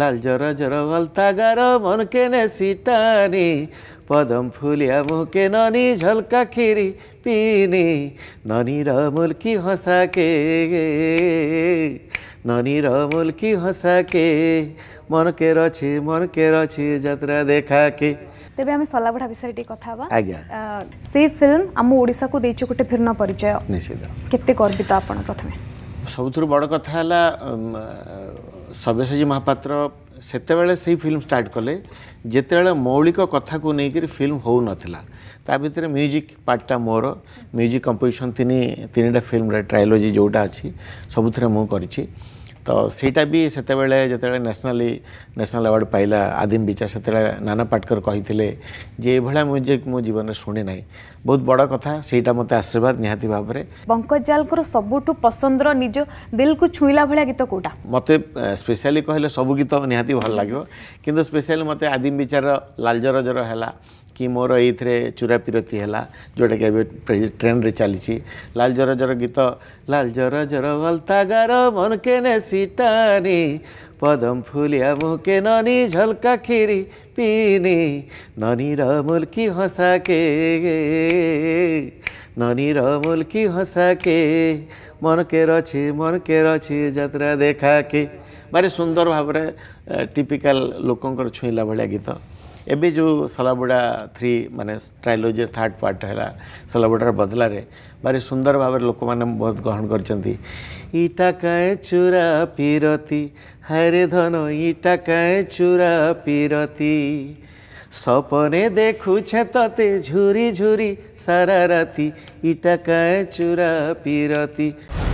লাল জর জর গলতাগার মন কেনে সিটানি পদম ফুলিয়া মুখে ননি ঝলকা খিরি পিনি ননি মুলকি হসাকে ননির মুলকি হসাকে মনকে রছি মনকে রছি যাত্রা দেখাকে তবে আমি সলাবুড়া বিষয়ে টিকে কথা হবা আজ্ঞা সেই ফিল্ম আম ওড়িশাকু দেইছো গোটে ভিন্ন পরিচয় নিশ্চিত কেতে গর্বিত আপন প্রথমে সবুথুর বড় কথা হলা ସବ୍ୟସାଚୀ ମହାପାତ୍ର ସେତେବେଳେ ସେଇ ଫିଲ୍ମ ଷ୍ଟାର୍ଟ କଲେ ଯେତେବେଳେ ମୌଳିକ କଥାକୁ ନେଇକରି ଫିଲ୍ମ ହେଉନଥିଲା ତା ଭିତରେ ମ୍ୟୁଜିକ୍ ପାର୍ଟଟା ମୋର ମ୍ୟୁଜିକ୍ କମ୍ପୋଜିସନ୍ ତିନି ତିନିଟା ଫିଲ୍ମରେ ଟ୍ରାଇଲୋଜି ଯେଉଁଟା ଅଛି ସବୁଥିରେ ମୁଁ କରିଛି ତ ସେଇଟା ବି ସେତେବେଳେ ଯେତେବେଳେ ନ୍ୟାସନାଲି ନ୍ୟାସନାଲ୍ ଆୱାର୍ଡ଼ ପାଇଲା ଆଦିମ ବିଚାର ସେତେବେଳେ ନାନା ପାଟକର କହିଥିଲେ ଯେ ଏଭଳିଆ ମ୍ୟୁଜିକ୍ ମୋ ଜୀବନରେ ଶୁଣେ ନାହିଁ ବହୁତ ବଡ଼ କଥା ସେଇଟା ମୋତେ ଆଶୀର୍ବାଦ ନିହାତି ଭାବରେ ପଙ୍କଜ ଜାଲଙ୍କର ସବୁଠୁ ପସନ୍ଦର ନିଜ ଦିଲକୁ ଛୁଇଁଲା ଭଳିଆ ଗୀତ କେଉଁଟା ମୋତେ ସ୍ପେଶାଲି କହିଲେ ସବୁ ଗୀତ ନିହାତି ଭଲ ଲାଗିବ କିନ୍ତୁ ସ୍ପେଶାଲି ମୋତେ ଆଦିମ ବିଚାର ଲାଲଜର ଜର ହେଲା କି ମୋର ଏଇଥିରେ ଚୁରାପିରତି ହେଲା ଯେଉଁଟାକି ଏବେ ଟ୍ରେଣ୍ଡରେ ଚାଲିଛି ଲାଲ ଜର ଜର ଗୀତ ଲାଲ ଜର ଜର ଗଲତାଗାର ମନକେ ନେ ସିଟାନି ପଦମ ଫୁଲିଆ ମୁକେ ନନି ଝଲକା ଖିରି ପିନି ନନିର ମୁଲକି ହସାକେ ননির মুলকি হসাকে মনকে রছি মনকে রছি যাত্রা দেখাকে ভারি সুন্দর ভাবে টিপিকাল লোকঙ্কর ছুঁইলা ভাল গীত ଏବେ ଯେଉଁ ସଲାବୁଡ଼ା ଥ୍ରୀ ମାନେ ଟ୍ରାଇଲୋଜି ଥାର୍ଡ଼ ପାର୍ଟ ହେଲା ସଲାବୁଡ଼ାର ବଦଲାରେ ଭାରି ସୁନ୍ଦର ଭାବରେ ଲୋକମାନେ ବହୁତ ଗ୍ରହଣ କରିଛନ୍ତି ଇଟା କାଏ ଚୁରା ପିରତି ହାରେ ଧନ ଇଟା କାଏ ଚୁରା ପିରତି ସପନେ ଦେଖୁଛେ ତତେ ଝୁରି ଝୁରି ସାରା ରାତି ଇଟା କାଏ ଚୁରା ପିରତି